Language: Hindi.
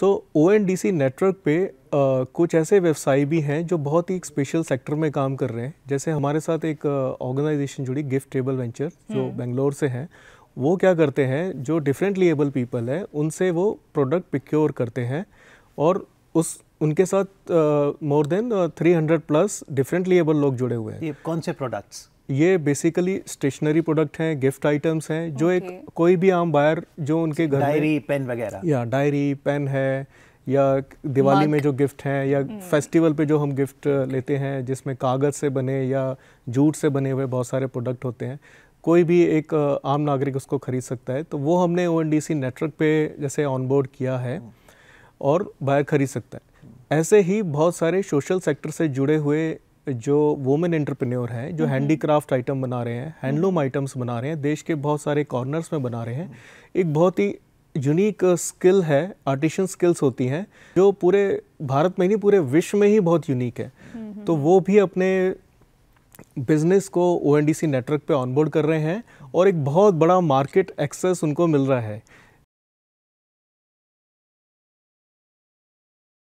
सो ओ नेटवर्क पे आ, कुछ ऐसे व्यवसाय भी हैं जो बहुत ही एक स्पेशल सेक्टर में काम कर रहे हैं जैसे हमारे साथ एक ऑर्गेनाइजेशन जुड़ी गिफ्ट टेबल वेंचर जो बेंगलोर हम्म। से हैं वो क्या करते हैं जो डिफरेंटली एबल पीपल है उनसे वो प्रोडक्ट पिक्योर करते हैं और उस उनके साथ more than three hundred plus differently abled लोग जुड़े हुए हैं कौन से प्रोडक्ट्स ये बेसिकली स्टेशनरी प्रोडक्ट हैं गिफ्ट आइटम्स हैं जो okay. एक कोई भी आम बायर जो उनके घर डायरी पेन वगैरह या डायरी पेन है या दिवाली में जो गिफ्ट हैं या फेस्टिवल hmm. पे जो हम गिफ्ट लेते हैं जिसमें कागज़ से बने या जूट से बने हुए बहुत सारे प्रोडक्ट होते हैं कोई भी एक आम नागरिक उसको खरीद सकता है तो वो हमने ओ नेटवर्क पे जैसे ऑनबोर्ड किया है और बायर खरीद सकता है ऐसे ही बहुत सारे सोशल सेक्टर से जुड़े हुए जो वुमेन एंटरप्रेन्योर हैं जो हैंडीक्राफ्ट आइटम बना रहे हैं हैंडलूम हम्म। आइटम्स बना रहे हैं देश के बहुत सारे कॉर्नर्स में बना रहे हैं एक बहुत ही यूनिक स्किल है आर्टिशन स्किल्स होती हैं जो पूरे भारत में नहीं पूरे विश्व में ही बहुत यूनिक है तो वो भी अपने बिजनेस को ओ नेटवर्क पे ऑनबोर्ड कर रहे हैं और एक बहुत बड़ा मार्केट एक्सेस उनको मिल रहा है